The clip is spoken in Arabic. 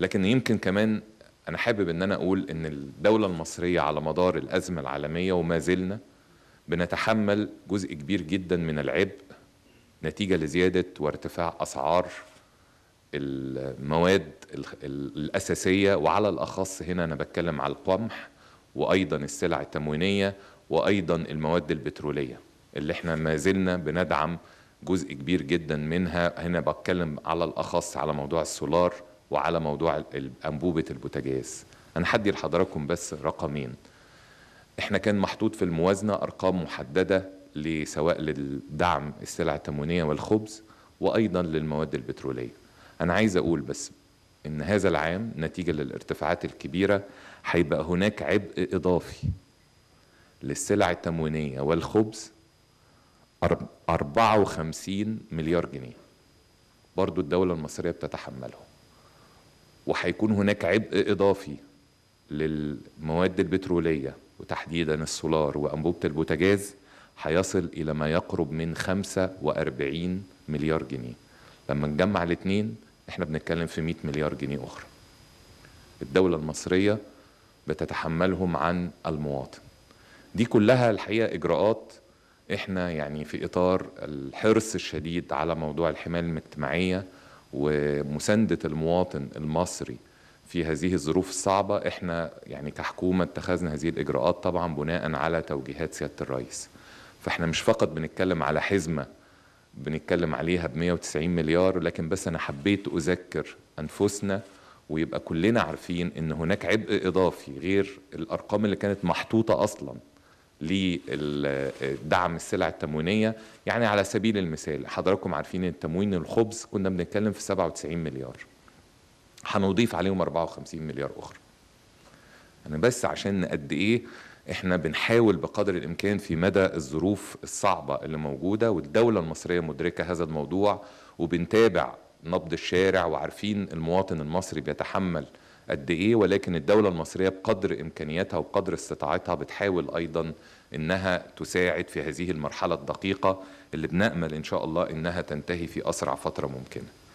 لكن يمكن كمان انا حابب ان انا اقول ان الدوله المصريه على مدار الازمه العالميه وما زلنا بنتحمل جزء كبير جدا من العبء نتيجه لزياده وارتفاع اسعار المواد الاساسيه وعلى الاخص هنا انا بتكلم على القمح وايضا السلع التموينيه وايضا المواد البتروليه اللي احنا ما زلنا بندعم جزء كبير جدا منها هنا بتكلم على الاخص على موضوع السولار وعلى موضوع أنبوبة البوتاجاز أنا هدي لحضراتكم بس رقمين احنا كان محطوط في الموازنة أرقام محددة لسواء للدعم السلع التموينية والخبز وأيضا للمواد البترولية أنا عايز أقول بس إن هذا العام نتيجة للارتفاعات الكبيرة هيبقى هناك عبء إضافي للسلع التموينية والخبز 54 مليار جنيه برضو الدولة المصرية بتتحملهم وهيكون هناك عبء إضافي للمواد البترولية وتحديدا السولار وأنبوبة البوتاجاز هيصل إلى ما يقرب من 45 مليار جنيه لما نجمع الاثنين احنا بنتكلم في 100 مليار جنيه أخرى الدولة المصرية بتتحملهم عن المواطن دي كلها الحقيقة إجراءات احنا يعني في إطار الحرص الشديد على موضوع الحماية الاجتماعية ومسانده المواطن المصري في هذه الظروف الصعبه احنا يعني كحكومه اتخذنا هذه الاجراءات طبعا بناء على توجيهات سياده الرئيس فاحنا مش فقط بنتكلم على حزمه بنتكلم عليها ب 190 مليار لكن بس انا حبيت اذكر انفسنا ويبقى كلنا عارفين ان هناك عبء اضافي غير الارقام اللي كانت محطوطه اصلا لدعم السلع التموينية يعني على سبيل المثال حضراتكم عارفين التموين الخبز كنا بنتكلم في 97 مليار هنضيف عليهم 54 مليار أخرى أنا يعني بس عشان قد إيه احنا بنحاول بقدر الامكان في مدى الظروف الصعبه اللي موجوده والدوله المصريه مدركه هذا الموضوع وبنتابع نبض الشارع وعارفين المواطن المصري بيتحمل قد ايه ولكن الدوله المصريه بقدر امكانياتها وبقدر استطاعتها بتحاول ايضا انها تساعد في هذه المرحله الدقيقه اللي بنامل ان شاء الله انها تنتهي في اسرع فتره ممكنه